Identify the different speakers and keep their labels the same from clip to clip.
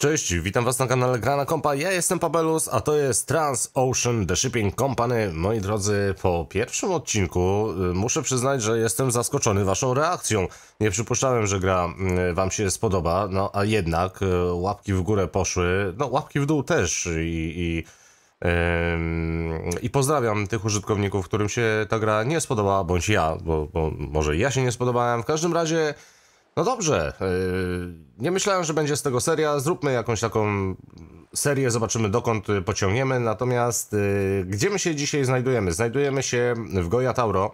Speaker 1: Cześć, witam was na kanale Grana Kompa, ja jestem Pabelus, a to jest Trans Ocean The Shipping Company. Moi drodzy, po pierwszym odcinku y, muszę przyznać, że jestem zaskoczony waszą reakcją. Nie przypuszczałem, że gra y, wam się spodoba, no a jednak y, łapki w górę poszły, no łapki w dół też i... i i pozdrawiam tych użytkowników, którym się ta gra nie spodobała, bądź ja, bo, bo może ja się nie spodobałem. W każdym razie no dobrze, e, nie myślałem, że będzie z tego seria. Zróbmy jakąś taką serię, zobaczymy dokąd pociągniemy. Natomiast e, gdzie my się dzisiaj znajdujemy? Znajdujemy się w Goja Tauro,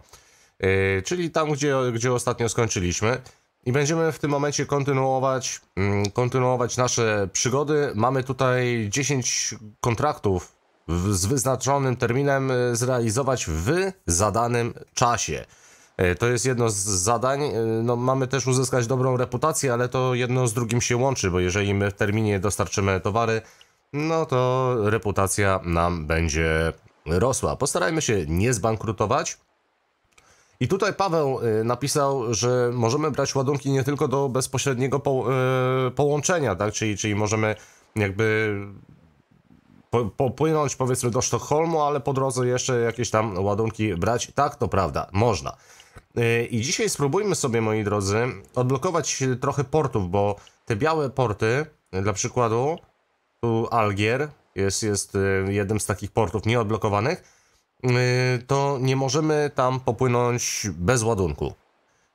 Speaker 1: e, czyli tam, gdzie, gdzie ostatnio skończyliśmy. I będziemy w tym momencie kontynuować, mm, kontynuować nasze przygody. Mamy tutaj 10 kontraktów z wyznaczonym terminem zrealizować w zadanym czasie. E, to jest jedno z zadań. E, no, mamy też uzyskać dobrą reputację, ale to jedno z drugim się łączy, bo jeżeli my w terminie dostarczymy towary, no to reputacja nam będzie rosła. Postarajmy się nie zbankrutować. I tutaj Paweł e, napisał, że możemy brać ładunki nie tylko do bezpośredniego po, yy, połączenia, tak? czyli, czyli możemy jakby popłynąć powiedzmy do Sztokholmu, ale po drodze jeszcze jakieś tam ładunki brać. Tak, to prawda, można. Y, I dzisiaj spróbujmy sobie, moi drodzy, odblokować trochę portów, bo te białe porty, y, dla przykładu, tu Algier jest, jest y, jednym z takich portów nieodblokowanych, to nie możemy tam popłynąć bez ładunku.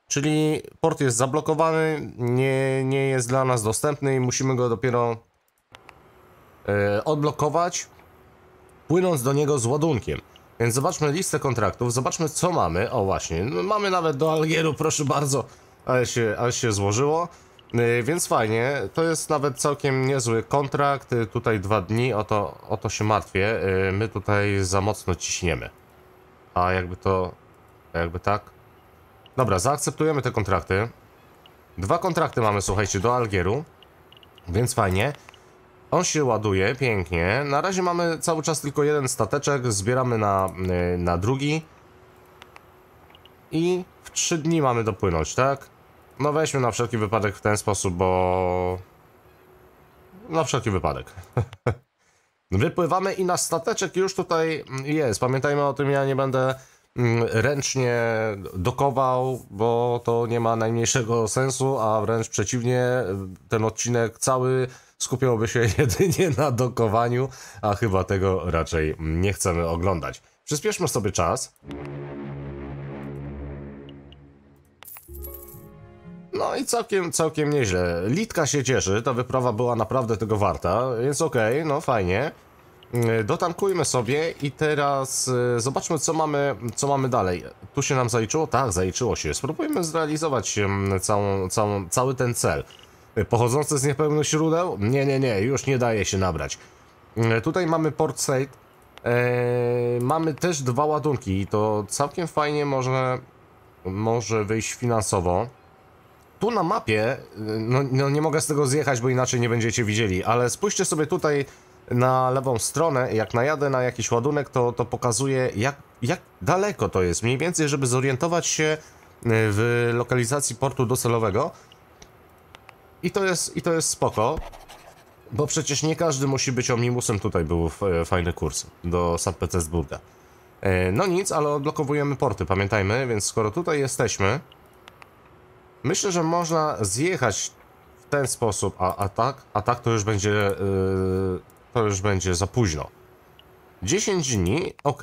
Speaker 1: Czyli port jest zablokowany, nie, nie jest dla nas dostępny i musimy go dopiero E, odblokować, płynąc do niego z ładunkiem. Więc zobaczmy listę kontraktów, zobaczmy co mamy. O właśnie, no, mamy nawet do Algieru, proszę bardzo, ale się, ale się złożyło. E, więc fajnie, to jest nawet całkiem niezły kontrakt, e, tutaj dwa dni, o to, o to się martwię, my tutaj za mocno ciśniemy. A jakby to, jakby tak. Dobra, zaakceptujemy te kontrakty. Dwa kontrakty mamy, słuchajcie, do Algieru, więc fajnie. On się ładuje, pięknie. Na razie mamy cały czas tylko jeden stateczek, zbieramy na, y, na drugi. I w trzy dni mamy dopłynąć, tak? No weźmy na wszelki wypadek w ten sposób, bo... Na wszelki wypadek. Wypływamy i nasz stateczek już tutaj jest. Pamiętajmy o tym, ja nie będę mm, ręcznie dokował, bo to nie ma najmniejszego sensu, a wręcz przeciwnie, ten odcinek cały skupiałoby się jedynie na dokowaniu, a chyba tego raczej nie chcemy oglądać. Przyspieszmy sobie czas. No i całkiem, całkiem nieźle. Litka się cieszy, ta wyprawa była naprawdę tego warta, więc okej, okay, no fajnie. Mm, dotankujmy sobie i teraz y, zobaczmy co mamy, co mamy dalej. Tu się nam zaliczyło? Tak, zaliczyło się. Spróbujmy zrealizować mm, całą, całą, cały ten cel. Y, pochodzące z niepełnych źródeł? Nie, nie, nie, już nie daje się nabrać. Y, tutaj mamy port state. Eee, y, mamy też dwa ładunki i to całkiem fajnie może, może wyjść finansowo. Tu na mapie, no, no nie mogę z tego zjechać, bo inaczej nie będziecie widzieli, ale spójrzcie sobie tutaj na lewą stronę, jak najadę na jakiś ładunek, to, to pokazuje jak, jak daleko to jest, mniej więcej, żeby zorientować się w lokalizacji portu docelowego. I to jest, i to jest spoko. Bo przecież nie każdy musi być omnibusem, tutaj był e, fajny kurs do Sankt Petersburga. E, no nic, ale odblokowujemy porty, pamiętajmy, więc skoro tutaj jesteśmy, myślę, że można zjechać w ten sposób, a, a tak, a tak to już będzie, yy, to już będzie za późno. 10 dni, ok.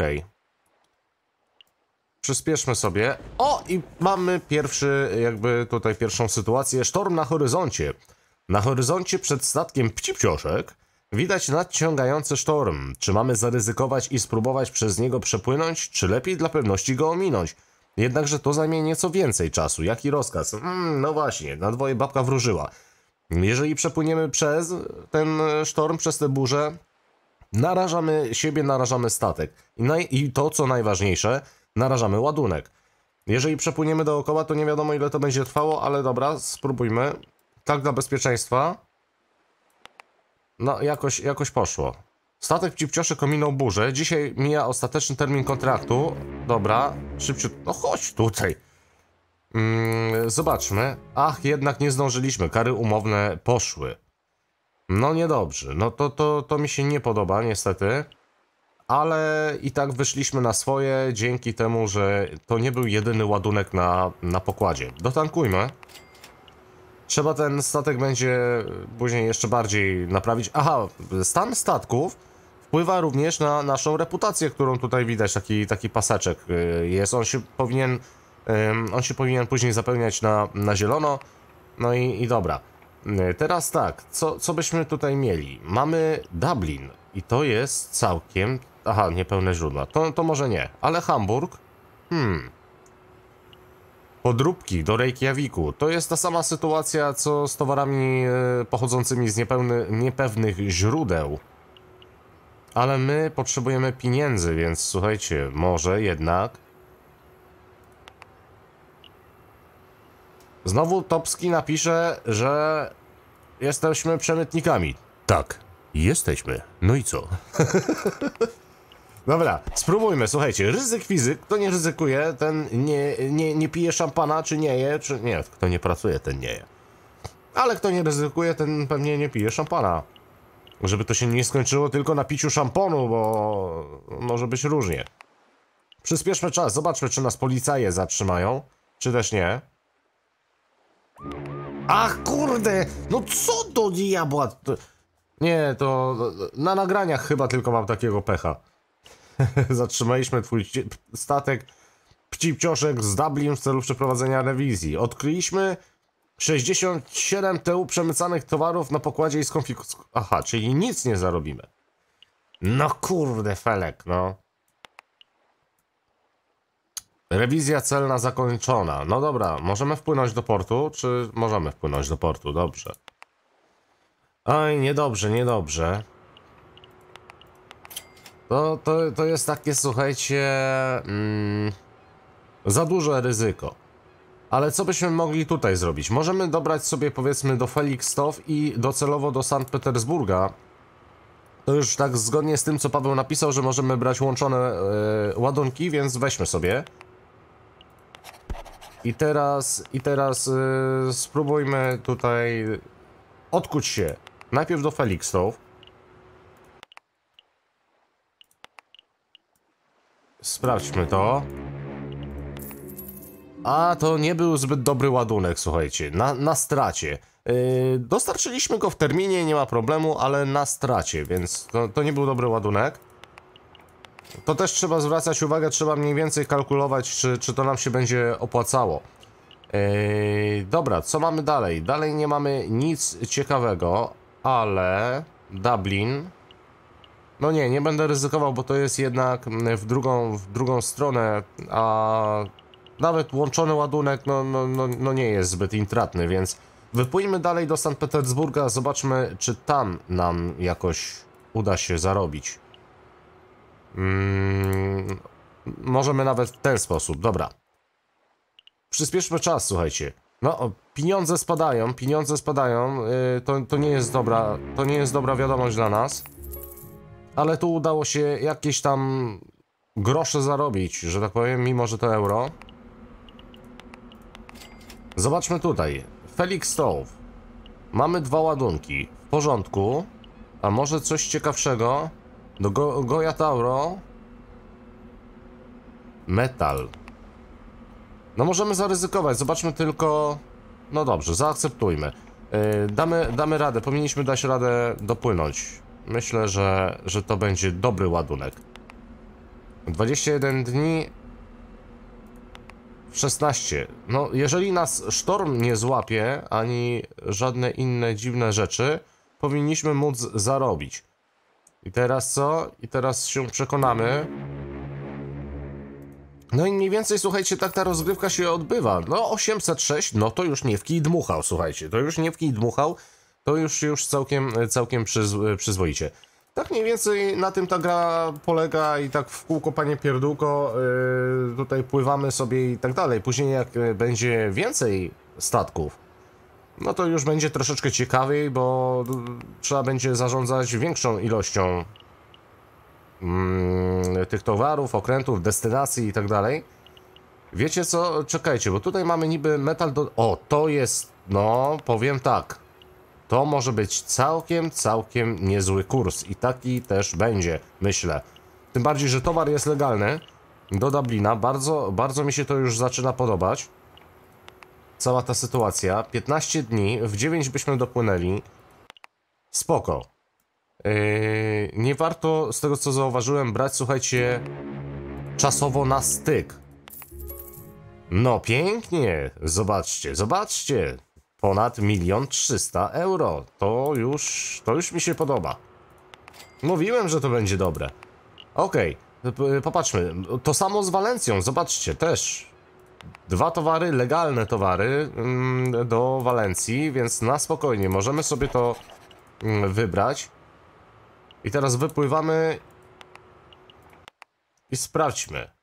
Speaker 1: Przyspieszmy sobie. O, i mamy pierwszy, jakby tutaj pierwszą sytuację. Sztorm na horyzoncie. Na horyzoncie przed statkiem Pcipcioszek widać nadciągający sztorm. Czy mamy zaryzykować i spróbować przez niego przepłynąć, czy lepiej dla pewności go ominąć? Jednakże to zajmie nieco więcej czasu. Jaki rozkaz? Mm, no właśnie, na dwoje babka wróżyła. Jeżeli przepłyniemy przez ten sztorm, przez tę burzę, narażamy siebie, narażamy statek. I, i to, co najważniejsze, narażamy ładunek. Jeżeli przepłyniemy dookoła, to nie wiadomo ile to będzie trwało, ale dobra, spróbujmy. Tak dla bezpieczeństwa. No, jakoś, jakoś poszło. Statek Cipcioszy kominął burzę. Dzisiaj mija ostateczny termin kontraktu. Dobra, szybciutko. No chodź tutaj. Mm, zobaczmy. Ach, jednak nie zdążyliśmy. Kary umowne poszły. No niedobrze. No to, to, to mi się nie podoba, niestety ale i tak wyszliśmy na swoje dzięki temu, że to nie był jedyny ładunek na, na pokładzie. Dotankujmy. Trzeba ten statek będzie później jeszcze bardziej naprawić. Aha, stan statków wpływa również na naszą reputację, którą tutaj widać, taki, taki paseczek y, jest. On się powinien, on się powinien później zapełniać na, na zielono. No i, i dobra. Y, teraz tak, co, co byśmy tutaj mieli? Mamy Dublin i to jest całkiem Aha, niepełne źródła. To, to może nie. Ale Hamburg? Hmm. Podróbki do Reykjaviku. To jest ta sama sytuacja, co z towarami e, pochodzącymi z niepełny, niepewnych źródeł. Ale my potrzebujemy pieniędzy, więc słuchajcie, może jednak... Znowu Topski napisze, że jesteśmy przemytnikami. Tak, jesteśmy. No i co? Dobra, spróbujmy, słuchajcie, ryzyk fizyk, kto nie ryzykuje, ten nie, nie, nie pije szampana, czy nie je, czy nie, kto nie pracuje, ten nie je. Ale kto nie ryzykuje, ten pewnie nie pije szampana. Żeby to się nie skończyło tylko na piciu szamponu, bo może być różnie. Przyspieszmy czas, zobaczmy czy nas policaje zatrzymają, czy też nie. Ach kurde, no co do diabła? Nie, to na nagraniach chyba tylko mam takiego pecha. Zatrzymaliśmy twój statek Pcipcioszek z Dublin w celu przeprowadzenia rewizji. Odkryliśmy 67 TU przemycanych towarów na pokładzie i skonfiskowaliśmy... Aha, czyli nic nie zarobimy. No kurde, Felek, no. Rewizja celna zakończona. No dobra, możemy wpłynąć do portu, czy możemy wpłynąć do portu? Dobrze. Oj, niedobrze, niedobrze. To, to, to jest takie, słuchajcie, mm, za duże ryzyko. Ale co byśmy mogli tutaj zrobić? Możemy dobrać sobie powiedzmy do Felixstow i docelowo do Sankt Petersburga. To już tak zgodnie z tym, co Paweł napisał, że możemy brać łączone yy, ładunki, więc weźmy sobie. I teraz, i teraz yy, spróbujmy tutaj odkuć się. Najpierw do Felixstow. Sprawdźmy to. A to nie był zbyt dobry ładunek, słuchajcie, na, na stracie. Yy, dostarczyliśmy go w terminie, nie ma problemu, ale na stracie, więc to, to nie był dobry ładunek. To też trzeba zwracać uwagę, trzeba mniej więcej kalkulować, czy, czy to nam się będzie opłacało. Yy, dobra, co mamy dalej? Dalej nie mamy nic ciekawego, ale Dublin no nie, nie będę ryzykował, bo to jest jednak mm, w drugą, w drugą stronę, a nawet łączony ładunek no, no, no, no nie jest zbyt intratny, więc wypójmy dalej do Sankt Petersburga, zobaczmy czy tam nam jakoś uda się zarobić. Mm, możemy nawet w ten sposób, dobra. Przyspieszmy czas, słuchajcie. No, pieniądze spadają, pieniądze spadają, yy, to, to nie jest dobra, to nie jest dobra wiadomość dla nas ale tu udało się jakieś tam grosze zarobić, że tak powiem, mimo że to euro. Zobaczmy tutaj. Felix Stove. Mamy dwa ładunki. W porządku. A może coś ciekawszego? Do Go Goya Tauro. Metal. No możemy zaryzykować. Zobaczmy tylko... No dobrze, zaakceptujmy. Yy, damy, damy radę. Powinniśmy dać radę dopłynąć. Myślę, że, że to będzie dobry ładunek. 21 dni 16. No, jeżeli nas sztorm nie złapie, ani żadne inne dziwne rzeczy, powinniśmy móc zarobić. I teraz co? I teraz się przekonamy. No i mniej więcej, słuchajcie, tak ta rozgrywka się odbywa. No, 806, no to już nie w dmuchał, słuchajcie. To już nie w dmuchał to już, już całkiem, całkiem przyz, przyzwoicie. Tak mniej więcej na tym ta gra polega i tak w kółko, panie pierdółko, yy, tutaj pływamy sobie i tak dalej. Później jak yy, będzie więcej statków, no to już będzie troszeczkę ciekawiej, bo yy, trzeba będzie zarządzać większą ilością mm, tych towarów, okrętów, destynacji i tak dalej. Wiecie co? Czekajcie, bo tutaj mamy niby metal do... O, to jest... No, powiem tak to może być całkiem, całkiem niezły kurs i taki też będzie, myślę. Tym bardziej, że towar jest legalny do Dublina, bardzo, bardzo mi się to już zaczyna podobać. Cała ta sytuacja, 15 dni, w 9 byśmy dopłynęli, spoko. Yy, nie warto, z tego co zauważyłem, brać, słuchajcie, czasowo na styk. No pięknie, zobaczcie, zobaczcie, ponad milion trzysta euro. To już, to już mi się podoba. Mówiłem, że to będzie dobre. Okej, okay. popatrzmy. To samo z Walencją, zobaczcie, też. Dwa towary, legalne towary mm, do Walencji, więc na spokojnie możemy sobie to mm, wybrać. I teraz wypływamy i sprawdźmy.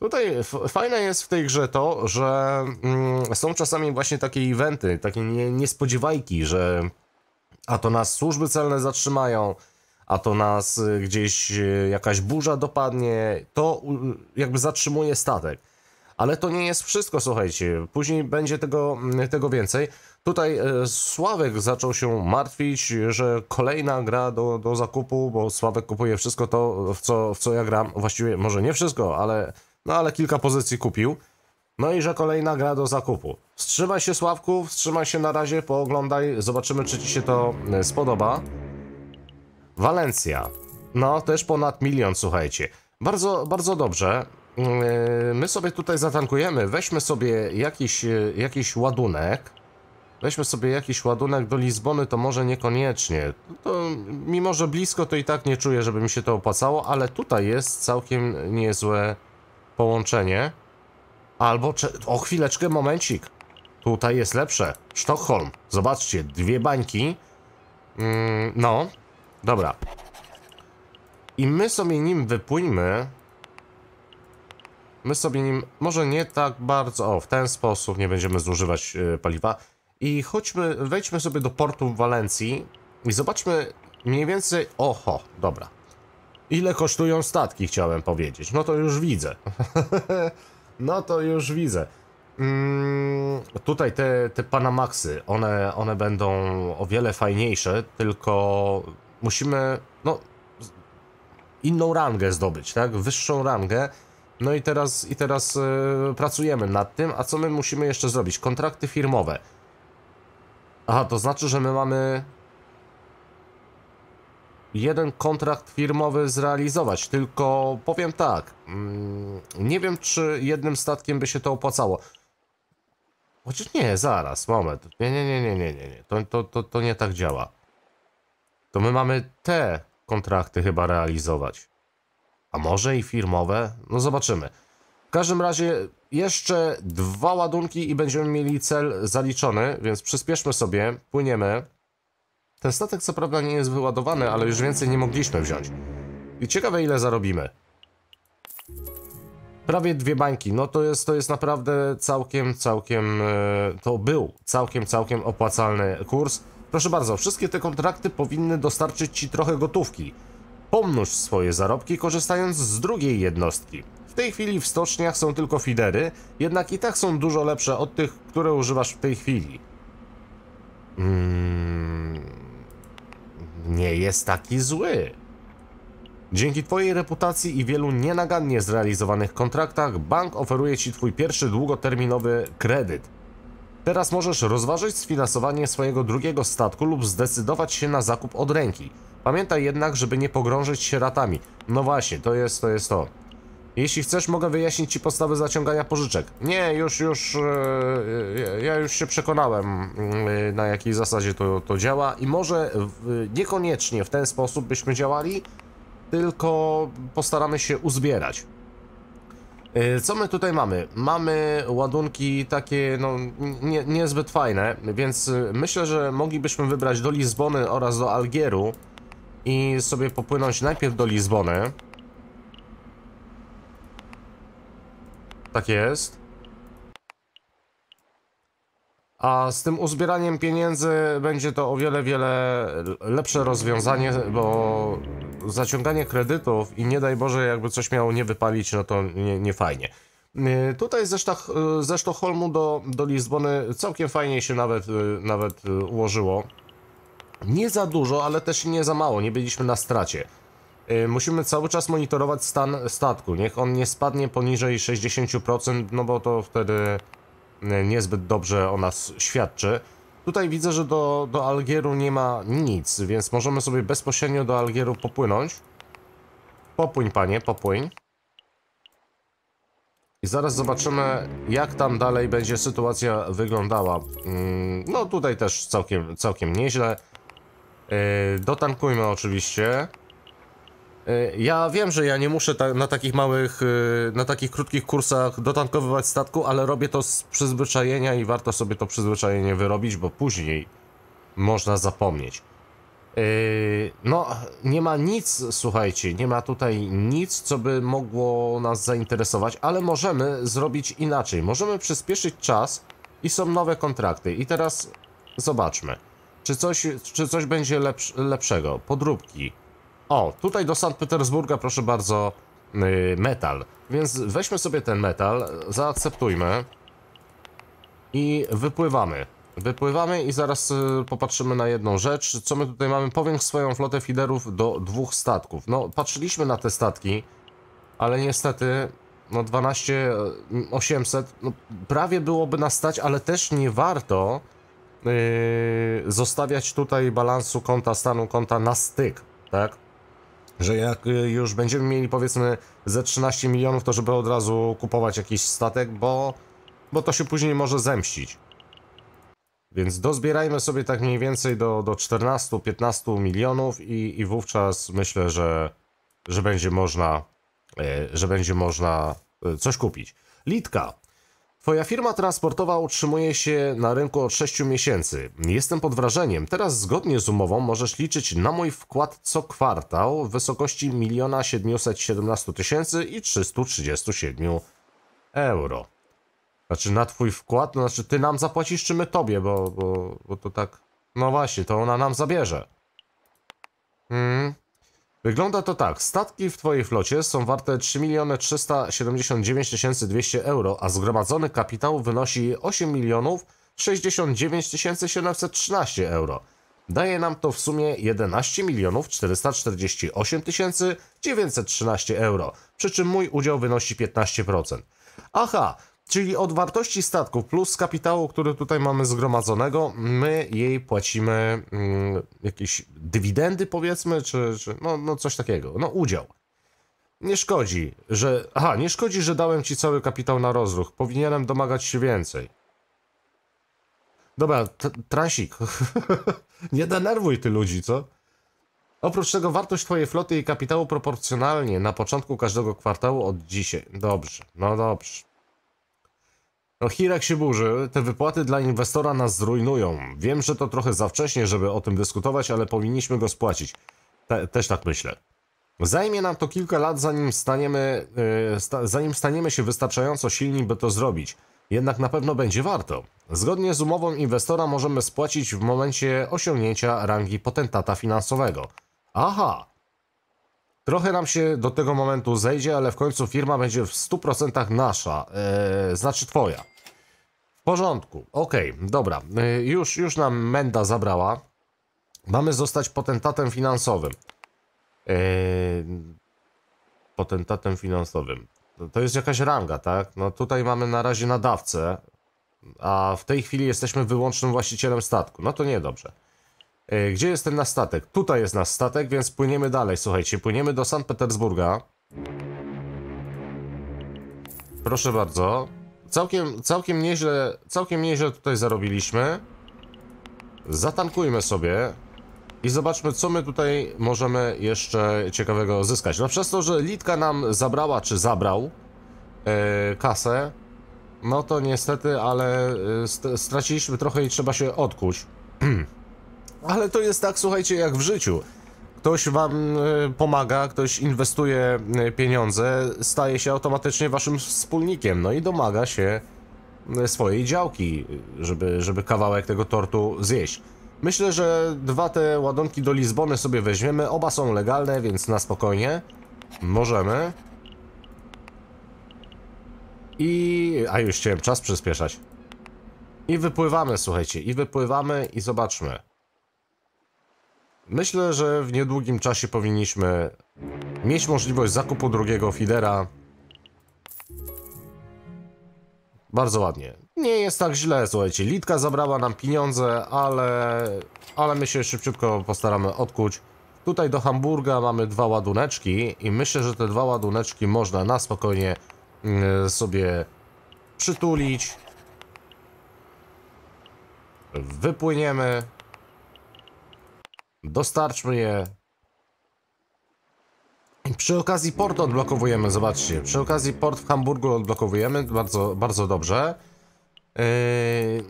Speaker 1: No Tutaj fajne jest w tej grze to, że mm, są czasami właśnie takie eventy, takie nie, niespodziewajki, że a to nas służby celne zatrzymają, a to nas y, gdzieś y, jakaś burza dopadnie, to jakby zatrzymuje statek. Ale to nie jest wszystko, słuchajcie. Później będzie tego, mm, tego więcej. Tutaj y, Sławek zaczął się martwić, że kolejna gra do, do zakupu, bo Sławek kupuje wszystko to, w co, w co ja gram. Właściwie może nie wszystko, ale no ale kilka pozycji kupił. No i że kolejna gra do zakupu. Wstrzymaj się Sławku, wstrzymaj się na razie, pooglądaj, zobaczymy czy Ci się to e, spodoba. Walencja. No, też ponad milion, słuchajcie. Bardzo, bardzo dobrze. Mm, e, my sobie tutaj zatankujemy, weźmy sobie jakiś, e, jakiś ładunek. Weźmy sobie jakiś ładunek do Lizbony, to może niekoniecznie. To, mimo, że blisko, to i tak nie czuję, żeby mi się to opłacało, ale tutaj jest całkiem niezłe połączenie. Albo... O chwileczkę, momencik. Tutaj jest lepsze. Sztokholm. Zobaczcie, dwie bańki. Mm, no. Dobra. I my sobie nim wypójmy. My sobie nim... Może nie tak bardzo... O, w ten sposób nie będziemy zużywać y, paliwa. I chodźmy, wejdźmy sobie do portu w Walencji i zobaczmy mniej więcej... Oho, dobra. Ile kosztują statki, chciałem powiedzieć. No to już widzę. no to już widzę. Mm, tutaj te, te Panamaxy, one, one będą o wiele fajniejsze, tylko musimy no, inną rangę zdobyć, tak? Wyższą rangę. No i teraz, i teraz yy, pracujemy nad tym, a co my musimy jeszcze zrobić? Kontrakty firmowe. Aha, to znaczy, że my mamy jeden kontrakt firmowy zrealizować, tylko powiem tak, mm, nie wiem czy jednym statkiem by się to opłacało. Chociaż nie, zaraz, moment. Nie, nie, nie, nie, nie, nie, nie. To, to, to, to nie tak działa. To my mamy te kontrakty chyba realizować. A może i firmowe? No zobaczymy. W każdym razie jeszcze dwa ładunki i będziemy mieli cel zaliczony, więc przyspieszmy sobie, płyniemy. Ten statek co prawda nie jest wyładowany, ale już więcej nie mogliśmy wziąć. I ciekawe ile zarobimy. Prawie dwie bańki, no to jest, to jest naprawdę całkiem, całkiem, e, to był całkiem, całkiem opłacalny kurs. Proszę bardzo, wszystkie te kontrakty powinny dostarczyć Ci trochę gotówki. Pomnóż swoje zarobki korzystając z drugiej jednostki. W tej chwili w stoczniach są tylko fidery, jednak i tak są dużo lepsze od tych, które używasz w tej chwili. Mm, jest taki zły. Dzięki Twojej reputacji i wielu nienagannie zrealizowanych kontraktach, bank oferuje Ci Twój pierwszy długoterminowy kredyt. Teraz możesz rozważyć sfinansowanie swojego drugiego statku lub zdecydować się na zakup od ręki. Pamiętaj jednak, żeby nie pogrążyć się ratami. No właśnie, to jest to. Jest to. Jeśli chcesz, mogę wyjaśnić ci podstawy zaciągania pożyczek. Nie, już, już, e, e, e, ja już się przekonałem, mm, na jakiej zasadzie to, to działa i może niekoniecznie w ten sposób byśmy działali, tylko postaramy się uzbierać. Co my tutaj mamy? Mamy ładunki takie, no, nie, niezbyt fajne, więc myślę, że moglibyśmy wybrać do Lizbony oraz do Algieru i sobie popłynąć najpierw do Lizbony. Tak jest. A z tym uzbieraniem pieniędzy będzie to o wiele, wiele lepsze rozwiązanie, bo zaciąganie kredytów i nie daj Boże, jakby coś miało nie wypalić, no to nie, nie fajnie. Y, tutaj ze, Sztach, y, ze Sztokholmu do, do Lizbony całkiem fajnie się nawet, y, nawet ułożyło. Nie za dużo, ale też nie za mało, nie byliśmy na stracie. Y, musimy cały czas monitorować stan statku. Niech on nie spadnie poniżej 60%, no bo to wtedy y, niezbyt dobrze o nas świadczy. Tutaj widzę, że do, do Algieru nie ma nic, więc możemy sobie bezpośrednio do Algieru popłynąć. Popłyń, panie, popłyń. I zaraz zobaczymy, jak tam dalej będzie sytuacja wyglądała. Mm, no tutaj też całkiem, całkiem nieźle. Y, dotankujmy oczywiście. E, ja wiem, że ja nie muszę ta na takich małych, e, na takich krótkich kursach dotankowywać statku, ale robię to z przyzwyczajenia i warto sobie to przyzwyczajenie wyrobić, bo później można zapomnieć. E, no, nie ma nic, słuchajcie, nie ma tutaj nic, co by mogło nas zainteresować, ale możemy zrobić inaczej. Możemy przyspieszyć czas i są nowe kontrakty. I teraz zobaczmy, czy coś, czy coś będzie lepsz, lepszego. Podróbki. O, tutaj do Sankt Petersburga, proszę bardzo, yy, metal. Więc weźmy sobie ten metal, zaakceptujmy i wypływamy. Wypływamy i zaraz y, popatrzymy na jedną rzecz. Co my tutaj mamy? Powiększ swoją flotę fiderów do dwóch statków. No, patrzyliśmy na te statki, ale niestety, no 12 800, y, no, prawie byłoby nas stać, ale też nie warto y, zostawiać tutaj balansu konta stanu konta na styk, tak? że jak y, już będziemy mieli powiedzmy ze 13 milionów, to żeby od razu kupować jakiś statek, bo, bo to się później może zemścić. Więc dozbierajmy sobie tak mniej więcej do, do 14-15 milionów i, i wówczas myślę, że, że będzie można, e, że będzie można e, coś kupić. Litka Twoja firma transportowa utrzymuje się na rynku od 6 miesięcy. Jestem pod wrażeniem. Teraz zgodnie z umową możesz liczyć na mój wkład co kwartał w wysokości 1 717 337 euro. Znaczy na twój wkład, no znaczy ty nam zapłacisz czy my tobie, bo, bo, bo to tak... No właśnie, to ona nam zabierze. Hmm. Wygląda to tak. Statki w Twojej flocie są warte 3 379 200 euro, a zgromadzony kapitał wynosi 8 milionów 69 713 euro. Daje nam to w sumie 11 milionów 448 913 euro, przy czym mój udział wynosi 15%. Aha, Czyli od wartości statków plus kapitału, który tutaj mamy zgromadzonego, my jej płacimy mm, jakieś dywidendy, powiedzmy, czy, czy no, no coś takiego, no udział. Nie szkodzi, że. Aha, nie szkodzi, że dałem ci cały kapitał na rozruch. Powinienem domagać się więcej. Dobra, transik. nie denerwuj ty ludzi, co? Oprócz tego wartość twojej floty i kapitału proporcjonalnie na początku każdego kwartału od dzisiaj. Dobrze, no dobrze. No Hirek się burzy, te wypłaty dla inwestora nas zrujnują. Wiem, że to trochę za wcześnie, żeby o tym dyskutować, ale powinniśmy go spłacić. Te, też tak myślę. Zajmie nam to kilka lat, zanim staniemy, yy, sta, zanim staniemy się wystarczająco silni, by to zrobić. Jednak na pewno będzie warto. Zgodnie z umową inwestora możemy spłacić w momencie osiągnięcia rangi potentata finansowego. Aha, Trochę nam się do tego momentu zejdzie, ale w końcu firma będzie w 100% nasza, yy, znaczy twoja. W porządku, okej, okay, dobra, yy, już, już nam Menda zabrała. Mamy zostać potentatem finansowym. Yy, potentatem finansowym. To jest jakaś ranga, tak? No tutaj mamy na razie nadawcę, a w tej chwili jesteśmy wyłącznym właścicielem statku. No to nie dobrze. E, gdzie jest ten nasz statek? Tutaj jest nasz statek, więc płyniemy dalej, słuchajcie. Płyniemy do Sankt Petersburga. Proszę bardzo. Całkiem, całkiem nieźle, całkiem nieźle tutaj zarobiliśmy. Zatankujmy sobie. I zobaczmy, co my tutaj możemy jeszcze ciekawego zyskać. No przez to, że Litka nam zabrała, czy zabrał yy, kasę, no to niestety, ale e, straciliśmy trochę i trzeba się odkuć. Ale to jest tak, słuchajcie, jak w życiu. Ktoś wam e, pomaga, ktoś inwestuje e, pieniądze, staje się automatycznie waszym wspólnikiem, no i domaga się e, swojej działki, żeby, żeby kawałek tego tortu zjeść. Myślę, że dwa te ładunki do Lizbony sobie weźmiemy. Oba są legalne, więc na spokojnie. Możemy. I... a już chciałem czas przyspieszać. I wypływamy, słuchajcie, i wypływamy i zobaczmy. Myślę, że w niedługim czasie powinniśmy mieć możliwość zakupu drugiego feedera. Bardzo ładnie. Nie jest tak źle, słuchajcie. Litka zabrała nam pieniądze, ale, ale my się szybciutko postaramy odkuć. Tutaj do Hamburga mamy dwa ładuneczki i myślę, że te dwa ładuneczki można na spokojnie mm, sobie przytulić. Wypłyniemy. Dostarczmy je. I przy okazji port odblokowujemy, zobaczcie. Przy okazji port w Hamburgu odblokowujemy, bardzo, bardzo dobrze. Yy,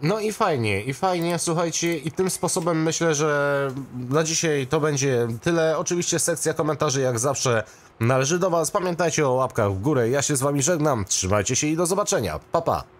Speaker 1: no i fajnie, i fajnie, słuchajcie, i tym sposobem myślę, że na dzisiaj to będzie tyle. Oczywiście sekcja komentarzy jak zawsze należy do Was. Pamiętajcie o łapkach w górę. Ja się z Wami żegnam, trzymajcie się i do zobaczenia. Pa, pa!